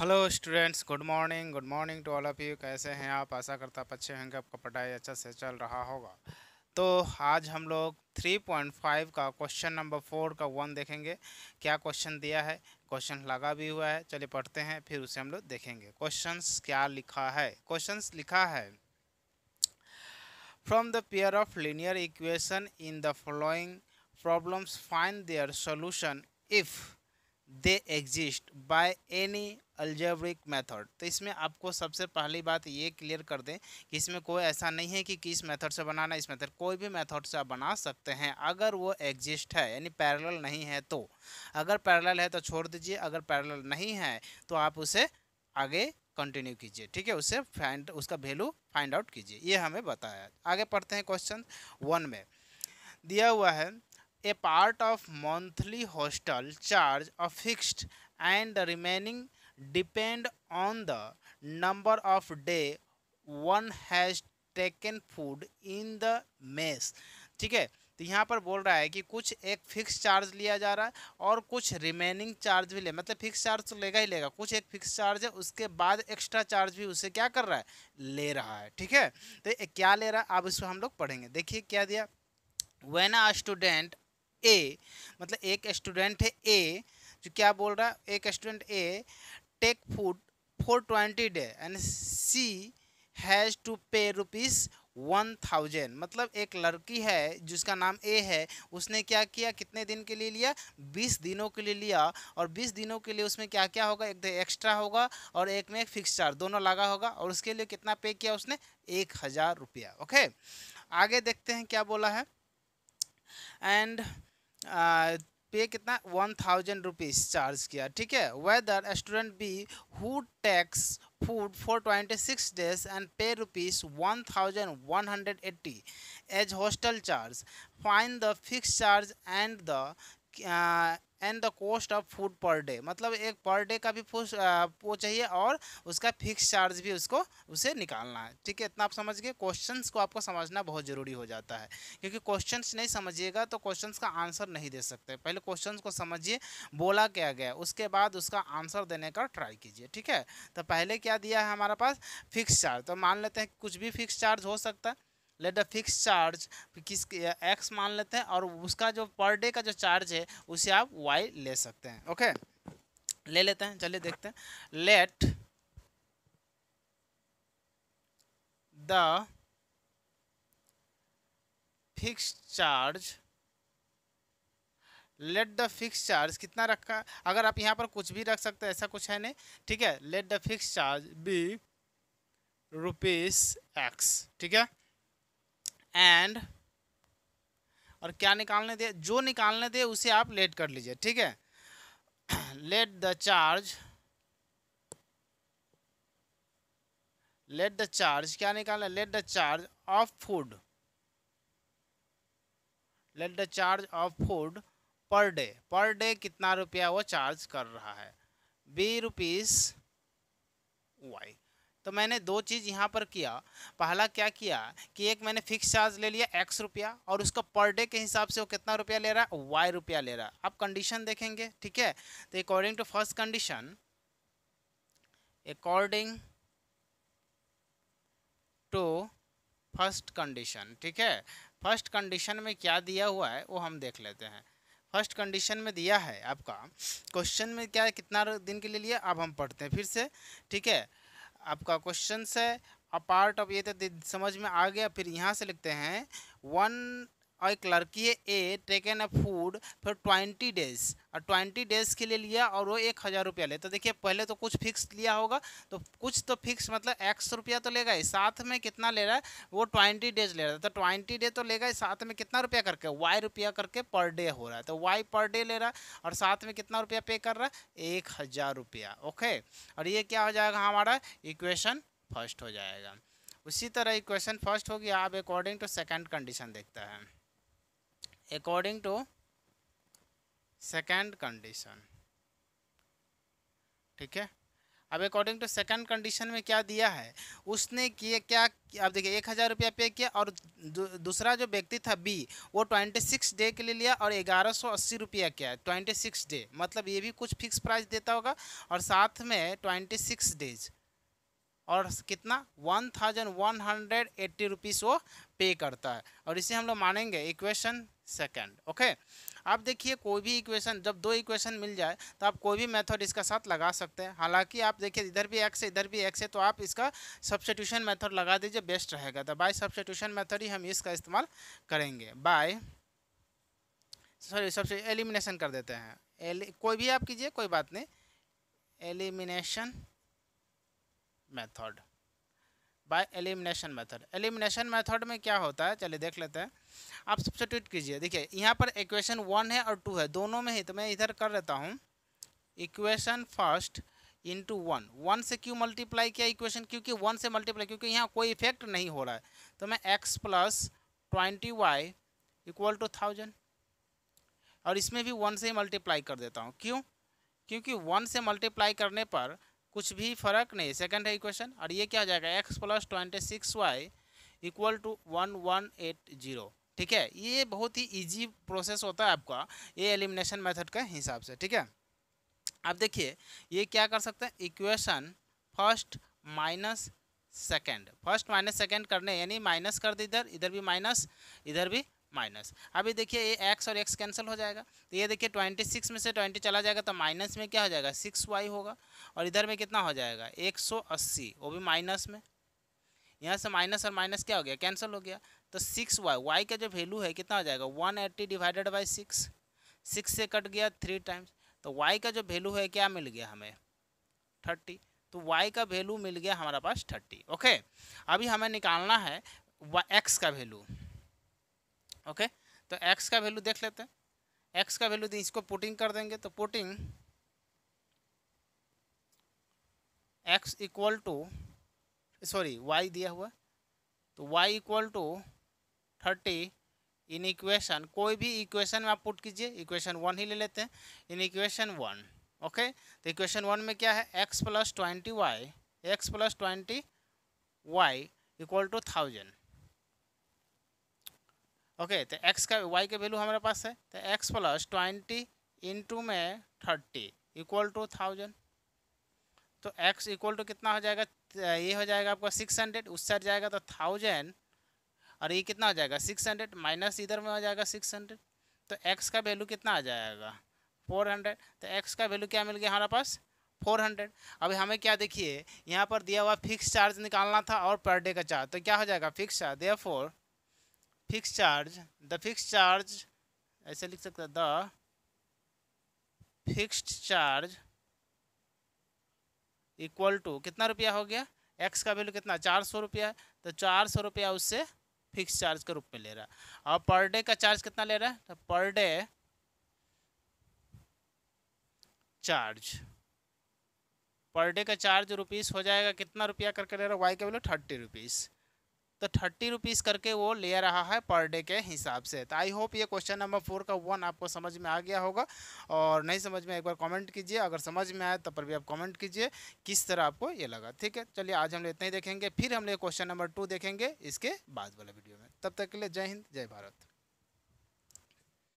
hello students good morning good morning to all of you कैसे हैं आप आशा करता आप अच्छे होंगे आपका पढ़ाई अच्छा से चल रहा होगा तो आज हम लोग 3.5 का क्वेश्चन नंबर फोर का वन देखेंगे क्या क्वेश्चन दिया है क्वेश्चन लगा भी हुआ है चलिए पढ़ते हैं फिर उसे हम लोग देखेंगे क्वेश्चन क्या लिखा है क्वेश्चन लिखा है from the pair of linear equation in the following problems find their solution if they exist by any algebraic method तो इसमें आपको सबसे पहली बात ये क्लियर कर दें कि इसमें कोई ऐसा नहीं है कि किस मेथड से बनाना इस मेथड कोई भी मेथड से आप बना सकते हैं अगर वो एग्जिस्ट है यानी पैरेलल नहीं है तो अगर पैरेलल है तो छोड़ दीजिए अगर पैरेलल नहीं है तो आप उसे आगे कंटिन्यू कीजिए ठीक है उसे फाइंड उसका वैल्यू फाइंड आउट कीजिए ये हमें बताया आगे पढ़ते हैं क्वेश्चन वन में दिया हुआ है a part of monthly hostel charge a fixed and remaining depend on the number of day one has taken food in the mess ठीक है तो यहाँ पर बोल रहा है कि कुछ एक फिक्स चार्ज लिया जा रहा है और कुछ रिमेनिंग चार्ज भी ले मतलब फिक्स चार्ज तो लेगा ही लेगा कुछ एक फिक्स चार्ज है उसके बाद एक्स्ट्रा चार्ज भी उसे क्या कर रहा है ले रहा है ठीक है तो क्या ले रहा है अब इसको हम लोग पढ़ेंगे देखिए क्या दिया वेन आ स्टूडेंट ए मतलब एक स्टूडेंट है ए जो क्या बोल रहा है एक student A take food for twenty day and she has to pay rupees one thousand मतलब एक लड़की है जिसका नाम ए है उसने क्या किया कितने दिन के लिए लिया बीस दिनों के लिए लिया और बीस दिनों के लिए उसमें क्या क्या होगा एक एक्स्ट्रा तो होगा और एक में एक फिक्स चार्ज दोनों लगा होगा और उसके लिए कितना पे किया उसने एक हज़ार रुपया ओके आगे देखते हैं क्या बोला है एंड पे कितना वन थाउजेंड रुपीज़ चार्ज किया ठीक है whether student B who takes food for twenty six days and pay rupees one thousand one hundred eighty as hostel charge find the fix charge and the and the cost of food per day मतलब एक पर day का भी वो चाहिए और उसका fix charge भी उसको उसे निकालना है ठीक है इतना आप समझ गए क्वेश्चंस को आपको समझना बहुत ज़रूरी हो जाता है क्योंकि क्वेश्चंस नहीं समझिएगा तो क्वेश्चंस का आंसर नहीं दे सकते पहले क्वेश्चंस को समझिए बोला क्या गया उसके बाद उसका आंसर देने का ट्राई कीजिए ठीक है तो पहले क्या दिया है हमारे पास फिक्स चार्ज तो मान लेते हैं कुछ भी फिक्स चार्ज हो सकता है लेट अ फिक्स चार्ज किस एक्स मान लेते हैं और उसका जो पर डे का जो चार्ज है उसे आप वाई ले सकते हैं ओके ले लेते हैं चलिए देखते हैं let the fix charge let the fix charge कितना रखा अगर आप यहाँ पर कुछ भी रख सकते हैं ऐसा कुछ है नहीं ठीक है let the fix charge be rupees X ठीक है एंड और क्या निकालने दे जो निकालने दे उसे आप लेट कर लीजिए ठीक है let the charge let the charge क्या निकालना let the charge of food let the charge of food per day per day कितना रुपया वो चार्ज कर रहा है बी रुपीस वाई तो मैंने दो चीज़ यहाँ पर किया पहला क्या किया कि एक मैंने फिक्स चार्ज ले लिया एक्स रुपया और उसका पर डे के हिसाब से वो कितना रुपया ले रहा है वाई रुपया ले रहा है आप कंडीशन देखेंगे ठीक है तो according to first condition according to first condition ठीक है फर्स्ट कंडीशन में क्या दिया हुआ है वो हम देख लेते हैं फर्स्ट कंडीशन में दिया है आपका क्वेश्चन में क्या कितना दिन के लिए लिया अब हम पढ़ते हैं फिर से ठीक है आपका क्वेश्चन है अ पार्ट ऑफ ये तो समझ में आ गया फिर यहाँ से लिखते हैं वन और एक लड़की ए टेकन अ फूड फिर ट्वेंटी डेज और ट्वेंटी डेज के लिए लिया और वो एक हज़ार रुपया ले तो देखिए पहले तो कुछ फिक्स लिया होगा तो कुछ तो फिक्स मतलब एक्स रुपया तो लेगा ही साथ में कितना ले रहा है वो ट्वेंटी डेज ले रहा है तो ट्वेंटी डे तो लेगा ही साथ में कितना रुपया करके वाई रुपया करके पर डे हो रहा है तो वाई पर डे ले रहा है और साथ में कितना रुपया पे कर रहा है एक हज़ार रुपया ओके और ये क्या हो जाएगा हमारा इक्वेशन फर्स्ट हो जाएगा उसी तरह इक्वेशन फर्स्ट हो गया अब अकॉर्डिंग टू सेकेंड कंडीशन देखता है according to सेकेंड कंडीशन ठीक है अब अकॉर्डिंग टू सेकंड कंडीशन में क्या दिया है उसने किए क्या अब देखिए एक हज़ार रुपया पे किया और दूसरा जो व्यक्ति था बी वो ट्वेंटी सिक्स डे के लिए लिया और ग्यारह सौ अस्सी रुपया किया ट्वेंटी सिक्स डे मतलब ये भी कुछ फिक्स प्राइस देता होगा और साथ में ट्वेंटी सिक्स डेज और कितना one thousand one hundred eighty rupees वो पे करता है और इसे हम लोग मानेंगे इक्वेशन सेकेंड ओके आप देखिए कोई भी इक्वेशन जब दो इक्वेशन मिल जाए तो आप कोई भी मेथड इसका साथ लगा सकते हैं हालांकि आप देखिए इधर भी एक्स है इधर भी एक्स है तो आप इसका सब्सटीट्यूशन मेथड लगा दीजिए बेस्ट रहेगा तो बाय सब्सटीट्यूशन मेथड ही हम इसका इस्तेमाल करेंगे बाय सॉरी सबसे एलिमिनेशन कर देते हैं कोई भी आप कीजिए कोई बात नहीं elimination method by elimination method elimination method में क्या होता है चलिए देख लेते हैं आप सबसे ट्वीट कीजिए देखिए यहाँ पर इक्वेशन वन है और टू है दोनों में ही तो मैं इधर कर लेता हूँ equation first into one one से क्यों मल्टीप्लाई किया इक्वेशन क्योंकि वन से मल्टीप्लाई क्योंकि यहाँ कोई इफेक्ट नहीं हो रहा है तो मैं X plus twenty Y equal to thousand और इसमें भी वन से ही मल्टीप्लाई कर देता हूँ क्यों क्योंकि वन से मल्टीप्लाई करने पर कुछ भी फर्क नहीं सेकंड है इक्वेशन और ये क्या हो जाएगा X plus twenty six Y equal to one one eight zero ठीक है ये बहुत ही इजी प्रोसेस होता है आपका ये एलिमिनेशन मेथड के हिसाब से ठीक है आप देखिए ये क्या कर सकते हैं equation first minus second first minus second करने यानी माइनस कर दे इधर इधर भी माइनस इधर भी माइनस अभी देखिए ये एक्स और एक्स कैंसिल हो जाएगा तो ये देखिए ट्वेंटी सिक्स में से ट्वेंटी चला जाएगा तो माइनस में क्या हो जाएगा सिक्स वाई होगा और इधर में कितना हो जाएगा एक सौ अस्सी वो भी माइनस में यहाँ से माइनस और माइनस क्या हो गया कैंसिल हो गया तो सिक्स वाई वाई का जो वैल्यू है कितना हो जाएगा one eighty divided by six six से कट गया थ्री टाइम्स तो वाई का जो वैल्यू है क्या मिल गया हमें थर्टी तो वाई का वैल्यू मिल गया हमारे पास थर्टी ओके अभी हमें निकालना है एक्स का वैल्यू ओके तो एक्स का वैल्यू देख लेते हैं एक्स का वैल्यू इसको पुटिंग कर देंगे तो putting X equal to sorry Y दिया हुआ तो Y equal to thirty in equation कोई भी इक्वेशन में आप पुट कीजिए इक्वेशन वन ही ले लेते हैं इन इक्वेशन वन ओके तो इक्वेशन वन में क्या है X plus twenty Y X plus twenty Y equal to thousand okay तो एक्स का वाई का वैल्यू हमारे पास है तो एक्स प्लस ट्वेंटी इंटू में थर्टी इक्वल टू थाउजेंड तो एक्स इक्वल टू कितना हो जाएगा तो ये हो जाएगा आपका सिक्स हंड्रेड उस साइड जाएगा तो थाउजेंड और ये कितना हो जाएगा सिक्स हंड्रेड माइनस इधर में हो जाएगा सिक्स हंड्रेड तो एक्स का वैल्यू कितना आ जाएगा फोर हंड्रेड तो एक्स का वैल्यू क्या मिल गया हमारे पास फोर हंड्रेड अभी हमें क्या देखिए यहाँ पर दिया हुआ फिक्स चार्ज निकालना था और पर डे का चार्ज तो क्या हो जाएगा फिक्स चार्ज दिया four fix charge the fix charge ऐसे लिख सकते the fixed charge equal to कितना रुपया हो गया एक्स का वैल्यू कितना चार सौ रुपया तो चार सौ रुपया उससे फिक्स चार्ज के रूप में ले रहा है और पर डे का चार्ज कितना ले रहा है तो per day charge per day का चार्ज रुपीस हो जाएगा कितना रुपया करके ले रहा है वाई का वैल्यू थर्टी रुपीज़ तो थर्टी रुपीज़ करके वो ले रहा है पर डे के हिसाब से तो आई होप ये क्वेश्चन नंबर फोर का वन आपको समझ में आ गया होगा और नहीं समझ में एक बार कमेंट कीजिए अगर समझ में आए तब पर भी आप कमेंट कीजिए किस तरह आपको ये लगा ठीक है चलिए आज हम लोग इतना ही देखेंगे फिर हम लोग क्वेश्चन नंबर टू देखेंगे इसके बाद वाले वीडियो में तब तक के लिए जय हिंद जय भारत